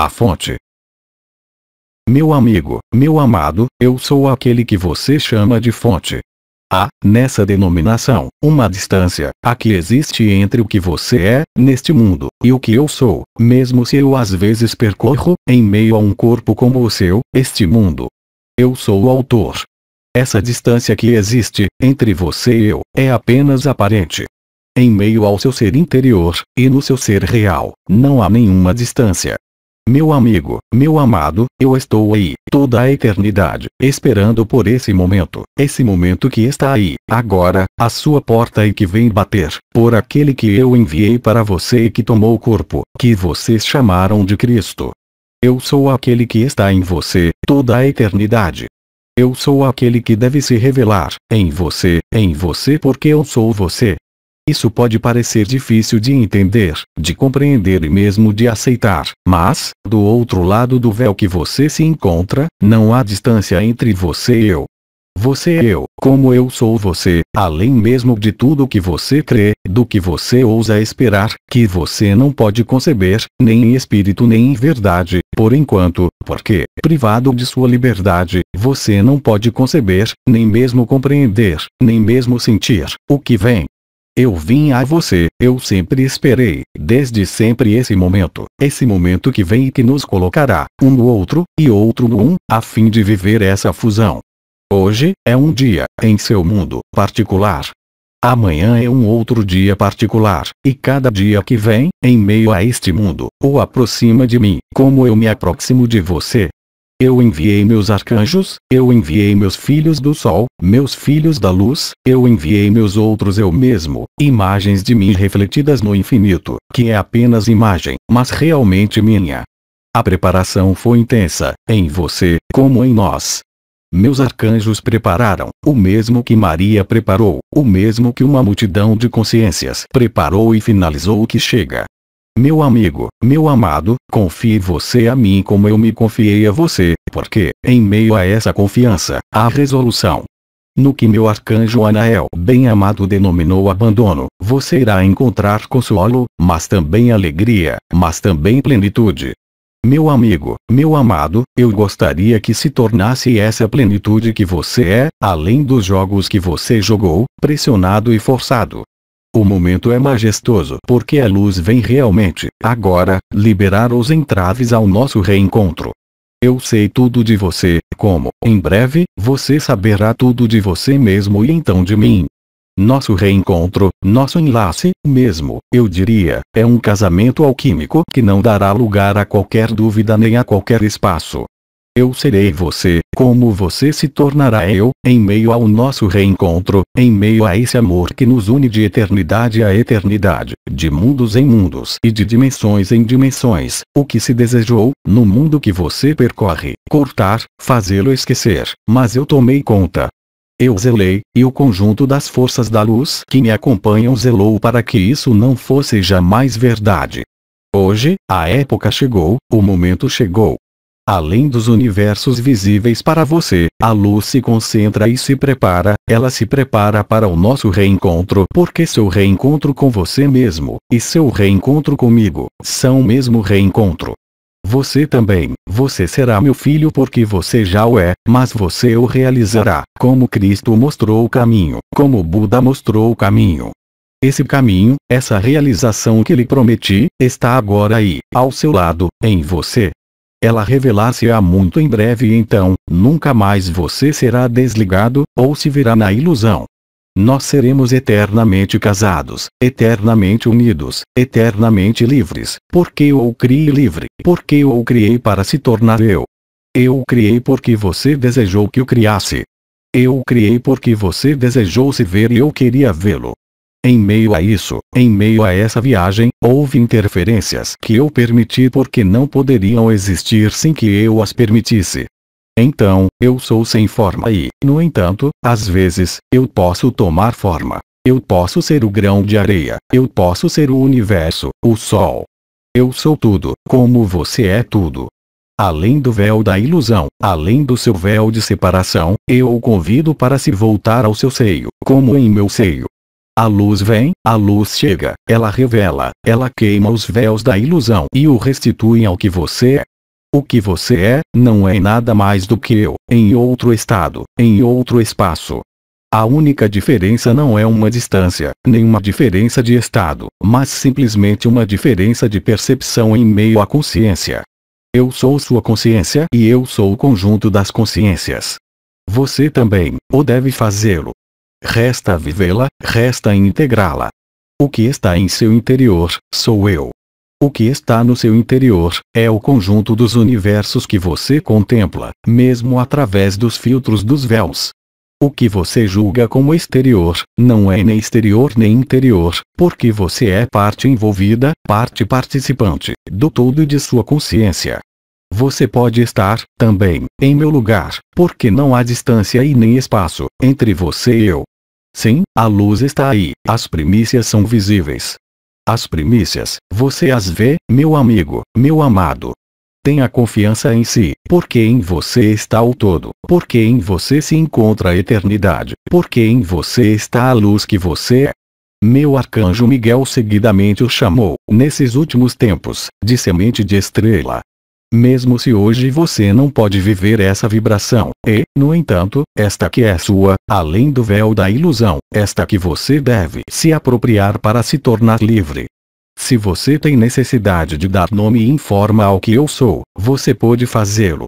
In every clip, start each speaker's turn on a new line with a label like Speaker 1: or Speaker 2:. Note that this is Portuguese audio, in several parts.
Speaker 1: A fonte. Meu amigo, meu amado, eu sou aquele que você chama de fonte. Há, ah, nessa denominação, uma distância, a que existe entre o que você é, neste mundo, e o que eu sou, mesmo se eu às vezes percorro, em meio a um corpo como o seu, este mundo. Eu sou o autor. Essa distância que existe, entre você e eu, é apenas aparente. Em meio ao seu ser interior, e no seu ser real, não há nenhuma distância. Meu amigo, meu amado, eu estou aí, toda a eternidade, esperando por esse momento, esse momento que está aí, agora, a sua porta e que vem bater, por aquele que eu enviei para você e que tomou o corpo, que vocês chamaram de Cristo. Eu sou aquele que está em você, toda a eternidade. Eu sou aquele que deve se revelar, em você, em você porque eu sou você, isso pode parecer difícil de entender, de compreender e mesmo de aceitar, mas, do outro lado do véu que você se encontra, não há distância entre você e eu. Você é eu, como eu sou você, além mesmo de tudo que você crê, do que você ousa esperar, que você não pode conceber, nem em espírito nem em verdade, por enquanto, porque, privado de sua liberdade, você não pode conceber, nem mesmo compreender, nem mesmo sentir, o que vem, eu vim a você, eu sempre esperei, desde sempre esse momento, esse momento que vem e que nos colocará, um no outro, e outro no um, a fim de viver essa fusão. Hoje, é um dia, em seu mundo, particular. Amanhã é um outro dia particular, e cada dia que vem, em meio a este mundo, o aproxima de mim, como eu me aproximo de você, eu enviei meus arcanjos, eu enviei meus filhos do sol, meus filhos da luz, eu enviei meus outros eu mesmo, imagens de mim refletidas no infinito, que é apenas imagem, mas realmente minha. A preparação foi intensa, em você, como em nós. Meus arcanjos prepararam, o mesmo que Maria preparou, o mesmo que uma multidão de consciências preparou e finalizou o que chega, meu amigo, meu amado, confie você a mim como eu me confiei a você, porque, em meio a essa confiança, há resolução. No que meu arcanjo Anael bem-amado denominou abandono, você irá encontrar consolo, mas também alegria, mas também plenitude. Meu amigo, meu amado, eu gostaria que se tornasse essa plenitude que você é, além dos jogos que você jogou, pressionado e forçado, o momento é majestoso porque a luz vem realmente, agora, liberar os entraves ao nosso reencontro. Eu sei tudo de você, como, em breve, você saberá tudo de você mesmo e então de mim. Nosso reencontro, nosso enlace, mesmo, eu diria, é um casamento alquímico que não dará lugar a qualquer dúvida nem a qualquer espaço, eu serei você, como você se tornará eu, em meio ao nosso reencontro, em meio a esse amor que nos une de eternidade a eternidade, de mundos em mundos e de dimensões em dimensões, o que se desejou, no mundo que você percorre, cortar, fazê-lo esquecer, mas eu tomei conta, eu zelei, e o conjunto das forças da luz que me acompanham zelou para que isso não fosse jamais verdade. Hoje, a época chegou, o momento chegou, Além dos universos visíveis para você, a luz se concentra e se prepara, ela se prepara para o nosso reencontro porque seu reencontro com você mesmo, e seu reencontro comigo, são o mesmo reencontro. Você também, você será meu filho porque você já o é, mas você o realizará, como Cristo mostrou o caminho, como Buda mostrou o caminho. Esse caminho, essa realização que lhe prometi, está agora aí, ao seu lado, em você. Ela revelar-se-á muito em breve e então, nunca mais você será desligado, ou se verá na ilusão. Nós seremos eternamente casados, eternamente unidos, eternamente livres, porque eu o criei livre, porque eu o criei para se tornar eu. Eu o criei porque você desejou que o criasse. Eu o criei porque você desejou se ver e eu queria vê-lo. Em meio a isso, em meio a essa viagem, houve interferências que eu permiti porque não poderiam existir sem que eu as permitisse. Então, eu sou sem forma e, no entanto, às vezes, eu posso tomar forma. Eu posso ser o grão de areia, eu posso ser o universo, o sol. Eu sou tudo, como você é tudo. Além do véu da ilusão, além do seu véu de separação, eu o convido para se voltar ao seu seio, como em meu seio, a luz vem, a luz chega, ela revela, ela queima os véus da ilusão e o restitui ao que você é. O que você é, não é nada mais do que eu, em outro estado, em outro espaço. A única diferença não é uma distância, nem uma diferença de estado, mas simplesmente uma diferença de percepção em meio à consciência. Eu sou sua consciência e eu sou o conjunto das consciências. Você também, ou deve fazê-lo, resta vivê-la, resta integrá-la. O que está em seu interior, sou eu. O que está no seu interior é o conjunto dos universos que você contempla, mesmo através dos filtros dos véus. O que você julga como exterior, não é nem exterior nem interior, porque você é parte envolvida, parte participante, do todo de sua consciência. Você pode estar, também, em meu lugar, porque não há distância e nem espaço entre você e eu. Sim, a luz está aí, as primícias são visíveis. As primícias, você as vê, meu amigo, meu amado. Tenha confiança em si, porque em você está o todo, porque em você se encontra a eternidade, porque em você está a luz que você é. Meu arcanjo Miguel seguidamente o chamou, nesses últimos tempos, de semente de estrela, mesmo se hoje você não pode viver essa vibração, e, no entanto, esta que é sua, além do véu da ilusão, esta que você deve se apropriar para se tornar livre. Se você tem necessidade de dar nome e forma ao que eu sou, você pode fazê-lo.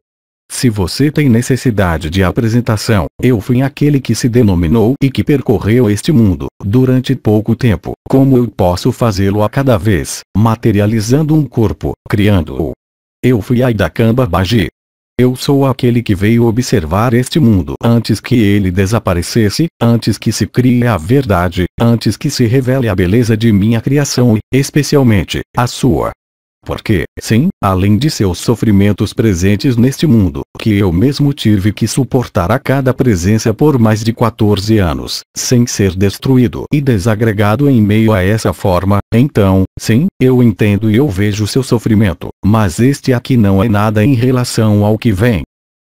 Speaker 1: Se você tem necessidade de apresentação, eu fui aquele que se denominou e que percorreu este mundo, durante pouco tempo, como eu posso fazê-lo a cada vez, materializando um corpo, criando-o, eu fui Aidakamba Baji. Eu sou aquele que veio observar este mundo antes que ele desaparecesse, antes que se crie a verdade, antes que se revele a beleza de minha criação e, especialmente, a sua. Porque, sim, além de seus sofrimentos presentes neste mundo, que eu mesmo tive que suportar a cada presença por mais de 14 anos, sem ser destruído e desagregado em meio a essa forma, então, sim, eu entendo e eu vejo seu sofrimento, mas este aqui não é nada em relação ao que vem.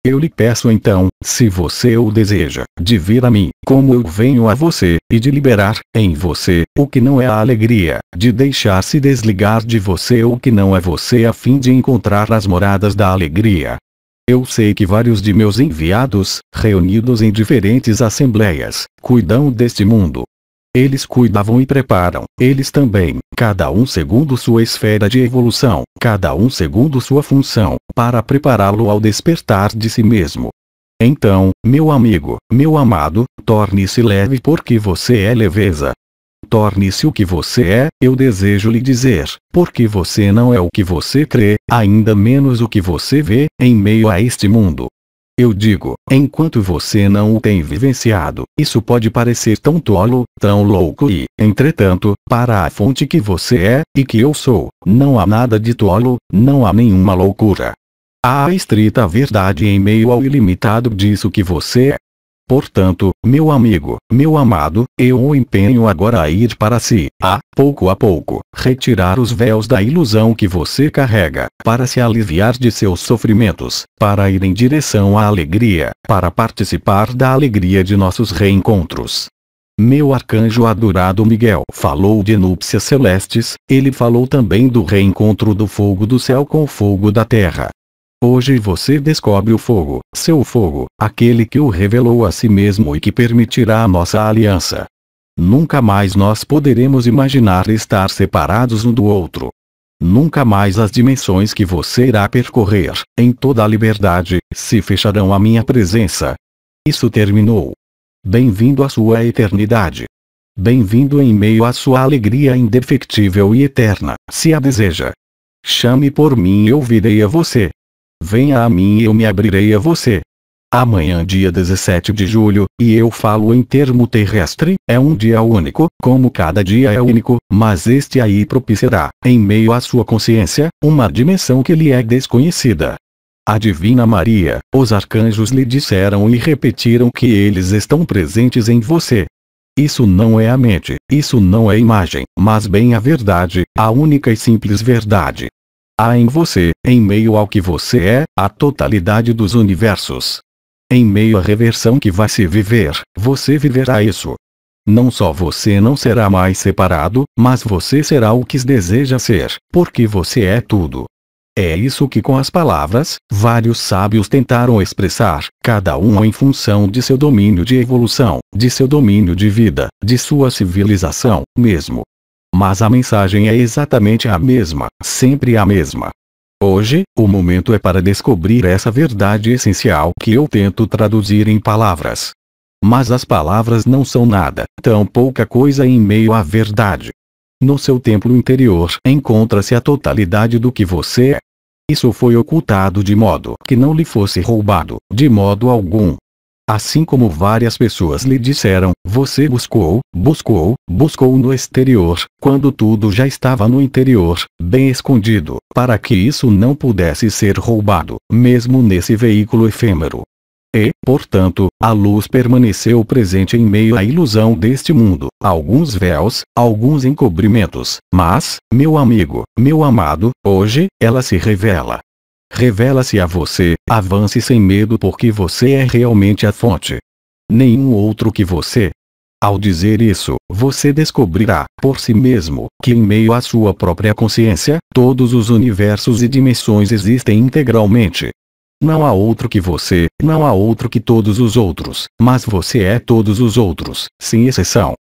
Speaker 1: Eu lhe peço então, se você o deseja, de vir a mim, como eu venho a você, e de liberar, em você, o que não é a alegria, de deixar-se desligar de você o que não é você a fim de encontrar as moradas da alegria, eu sei que vários de meus enviados, reunidos em diferentes assembleias, cuidam deste mundo. Eles cuidavam e preparam, eles também, cada um segundo sua esfera de evolução, cada um segundo sua função, para prepará-lo ao despertar de si mesmo. Então, meu amigo, meu amado, torne-se leve porque você é leveza, Torne-se o que você é, eu desejo lhe dizer, porque você não é o que você crê, ainda menos o que você vê, em meio a este mundo. Eu digo, enquanto você não o tem vivenciado, isso pode parecer tão tolo, tão louco e, entretanto, para a fonte que você é, e que eu sou, não há nada de tolo, não há nenhuma loucura. Há a estrita verdade em meio ao ilimitado disso que você é. Portanto, meu amigo, meu amado, eu o empenho agora a ir para si, a, pouco a pouco, retirar os véus da ilusão que você carrega, para se aliviar de seus sofrimentos, para ir em direção à alegria, para participar da alegria de nossos reencontros. Meu arcanjo adorado Miguel falou de núpcias celestes, ele falou também do reencontro do fogo do céu com o fogo da terra, Hoje você descobre o fogo, seu fogo, aquele que o revelou a si mesmo e que permitirá a nossa aliança. Nunca mais nós poderemos imaginar estar separados um do outro. Nunca mais as dimensões que você irá percorrer, em toda a liberdade, se fecharão à minha presença. Isso terminou. Bem-vindo à sua eternidade. Bem-vindo em meio à sua alegria indefectível e eterna, se a deseja. Chame por mim e eu virei a você. Venha a mim e eu me abrirei a você. Amanhã dia 17 de julho, e eu falo em termo terrestre, é um dia único, como cada dia é único, mas este aí propiciará, em meio à sua consciência, uma dimensão que lhe é desconhecida. A Divina Maria, os arcanjos lhe disseram e repetiram que eles estão presentes em você. Isso não é a mente, isso não é imagem, mas bem a verdade, a única e simples verdade, há em você, em meio ao que você é, a totalidade dos universos. Em meio à reversão que vai se viver, você viverá isso. Não só você não será mais separado, mas você será o que deseja ser, porque você é tudo. É isso que com as palavras, vários sábios tentaram expressar, cada um em função de seu domínio de evolução, de seu domínio de vida, de sua civilização, mesmo mas a mensagem é exatamente a mesma, sempre a mesma. Hoje, o momento é para descobrir essa verdade essencial que eu tento traduzir em palavras. Mas as palavras não são nada, tão pouca coisa em meio à verdade. No seu templo interior encontra-se a totalidade do que você é. Isso foi ocultado de modo que não lhe fosse roubado, de modo algum. Assim como várias pessoas lhe disseram, você buscou, buscou, buscou no exterior, quando tudo já estava no interior, bem escondido, para que isso não pudesse ser roubado, mesmo nesse veículo efêmero. E, portanto, a luz permaneceu presente em meio à ilusão deste mundo, alguns véus, alguns encobrimentos, mas, meu amigo, meu amado, hoje, ela se revela, Revela-se a você, avance sem medo porque você é realmente a fonte. Nenhum outro que você. Ao dizer isso, você descobrirá, por si mesmo, que em meio à sua própria consciência, todos os universos e dimensões existem integralmente. Não há outro que você, não há outro que todos os outros, mas você é todos os outros, sem exceção.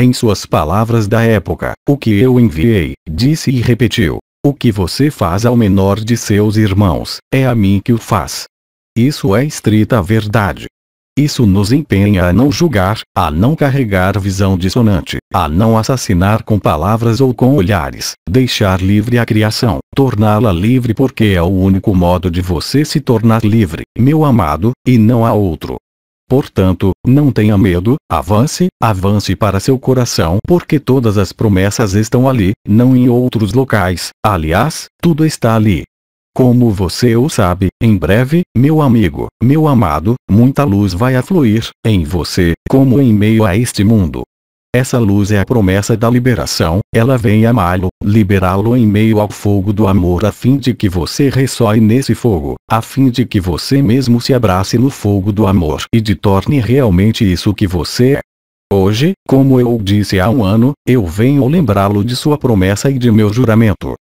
Speaker 1: Em suas palavras da época, o que eu enviei, disse e repetiu, o que você faz ao menor de seus irmãos, é a mim que o faz. Isso é estrita verdade. Isso nos empenha a não julgar, a não carregar visão dissonante, a não assassinar com palavras ou com olhares, deixar livre a criação, torná-la livre porque é o único modo de você se tornar livre, meu amado, e não há outro. Portanto, não tenha medo, avance, avance para seu coração porque todas as promessas estão ali, não em outros locais, aliás, tudo está ali. Como você o sabe, em breve, meu amigo, meu amado, muita luz vai afluir em você, como em meio a este mundo. Essa luz é a promessa da liberação, ela vem amá-lo, liberá-lo em meio ao fogo do amor a fim de que você ressoe nesse fogo, a fim de que você mesmo se abrace no fogo do amor e de torne realmente isso que você é. Hoje, como eu disse há um ano, eu venho lembrá-lo de sua promessa e de meu juramento.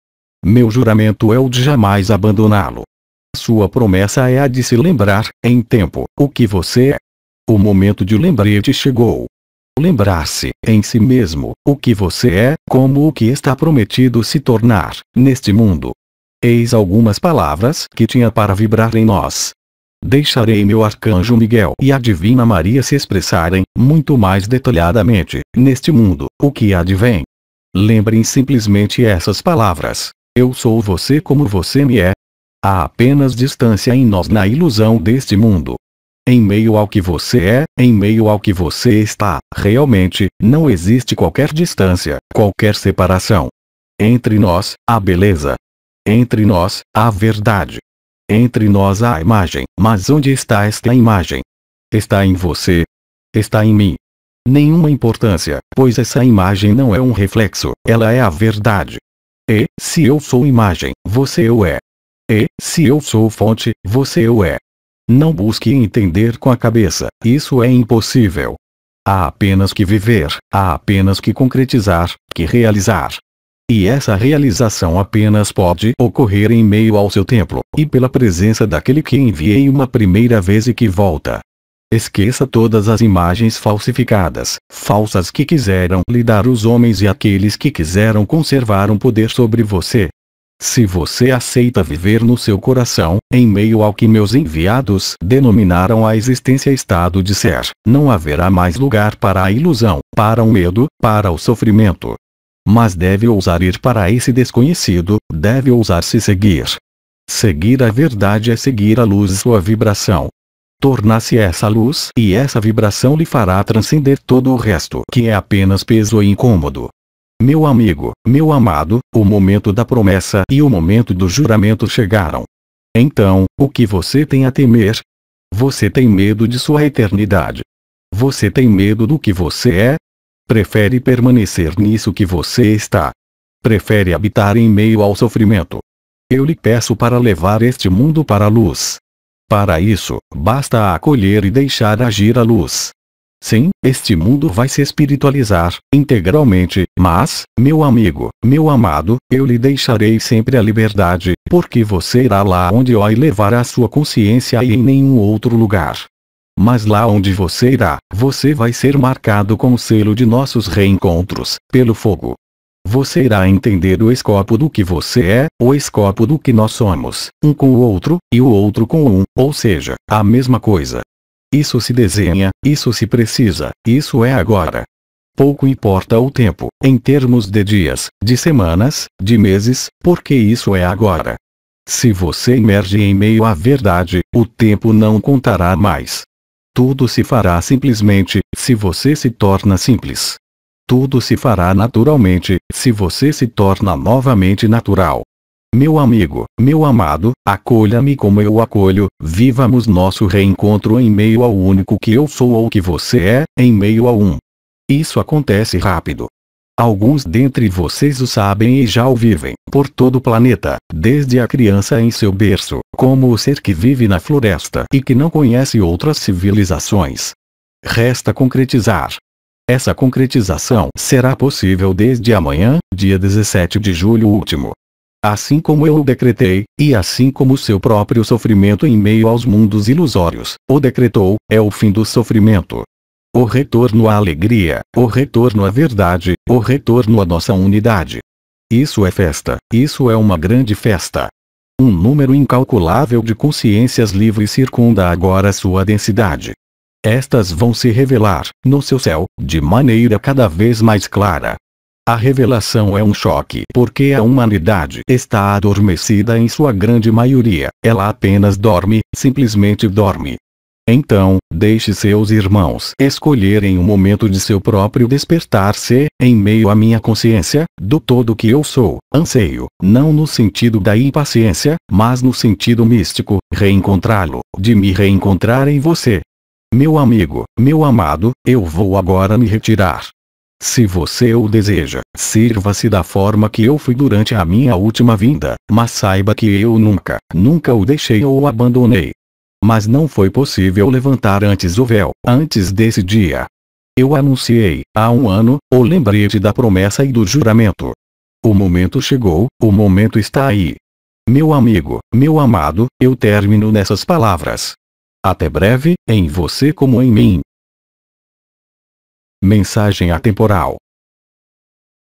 Speaker 1: Meu juramento é o de jamais abandoná-lo. Sua promessa é a de se lembrar, em tempo, o que você é. O momento de lembrete chegou. Lembrar-se, em si mesmo, o que você é, como o que está prometido se tornar, neste mundo. Eis algumas palavras que tinha para vibrar em nós. Deixarei meu arcanjo Miguel e a Divina Maria se expressarem, muito mais detalhadamente, neste mundo, o que advém. Lembrem simplesmente essas palavras. Eu sou você como você me é. Há apenas distância em nós na ilusão deste mundo. Em meio ao que você é, em meio ao que você está, realmente, não existe qualquer distância, qualquer separação. Entre nós, a beleza. Entre nós, a verdade. Entre nós há a imagem, mas onde está esta imagem? Está em você. Está em mim. Nenhuma importância, pois essa imagem não é um reflexo, ela é a verdade. E, se eu sou imagem, você eu é. E, se eu sou fonte, você eu é. Não busque entender com a cabeça, isso é impossível. Há apenas que viver, há apenas que concretizar, que realizar. E essa realização apenas pode ocorrer em meio ao seu templo, e pela presença daquele que enviei uma primeira vez e que volta. Esqueça todas as imagens falsificadas, falsas que quiseram lhe dar os homens e aqueles que quiseram conservar um poder sobre você, se você aceita viver no seu coração, em meio ao que meus enviados denominaram a existência estado de ser, não haverá mais lugar para a ilusão, para o medo, para o sofrimento. Mas deve ousar ir para esse desconhecido, deve ousar se seguir. Seguir a verdade é seguir a luz sua vibração. torna se essa luz e essa vibração lhe fará transcender todo o resto que é apenas peso e incômodo. Meu amigo, meu amado, o momento da promessa e o momento do juramento chegaram. Então, o que você tem a temer? Você tem medo de sua eternidade. Você tem medo do que você é? Prefere permanecer nisso que você está. Prefere habitar em meio ao sofrimento. Eu lhe peço para levar este mundo para a luz. Para isso, basta acolher e deixar agir a luz. Sim, este mundo vai se espiritualizar, integralmente, mas, meu amigo, meu amado, eu lhe deixarei sempre a liberdade, porque você irá lá onde ó e levará sua consciência e em nenhum outro lugar. Mas lá onde você irá, você vai ser marcado com o selo de nossos reencontros, pelo fogo. Você irá entender o escopo do que você é, o escopo do que nós somos, um com o outro, e o outro com um, ou seja, a mesma coisa. Isso se desenha, isso se precisa, isso é agora. Pouco importa o tempo, em termos de dias, de semanas, de meses, porque isso é agora. Se você emerge em meio à verdade, o tempo não contará mais. Tudo se fará simplesmente, se você se torna simples. Tudo se fará naturalmente, se você se torna novamente natural. Meu amigo, meu amado, acolha-me como eu acolho, vivamos nosso reencontro em meio ao único que eu sou ou que você é, em meio a um. Isso acontece rápido. Alguns dentre vocês o sabem e já o vivem, por todo o planeta, desde a criança em seu berço, como o ser que vive na floresta e que não conhece outras civilizações. Resta concretizar. Essa concretização será possível desde amanhã, dia 17 de julho último, assim como eu o decretei, e assim como seu próprio sofrimento em meio aos mundos ilusórios, o decretou, é o fim do sofrimento. O retorno à alegria, o retorno à verdade, o retorno à nossa unidade. Isso é festa, isso é uma grande festa. Um número incalculável de consciências livres circunda agora sua densidade. Estas vão se revelar, no seu céu, de maneira cada vez mais clara, a revelação é um choque porque a humanidade está adormecida em sua grande maioria, ela apenas dorme, simplesmente dorme. Então, deixe seus irmãos escolherem o momento de seu próprio despertar-se, em meio à minha consciência, do todo que eu sou, anseio, não no sentido da impaciência, mas no sentido místico, reencontrá-lo, de me reencontrar em você. Meu amigo, meu amado, eu vou agora me retirar. Se você o deseja, sirva-se da forma que eu fui durante a minha última vinda, mas saiba que eu nunca, nunca o deixei ou o abandonei. Mas não foi possível levantar antes o véu, antes desse dia. Eu anunciei, há um ano, o lembrete da promessa e do juramento. O momento chegou, o momento está aí. Meu amigo, meu amado, eu termino nessas palavras. Até breve, em você como em mim. Mensagem atemporal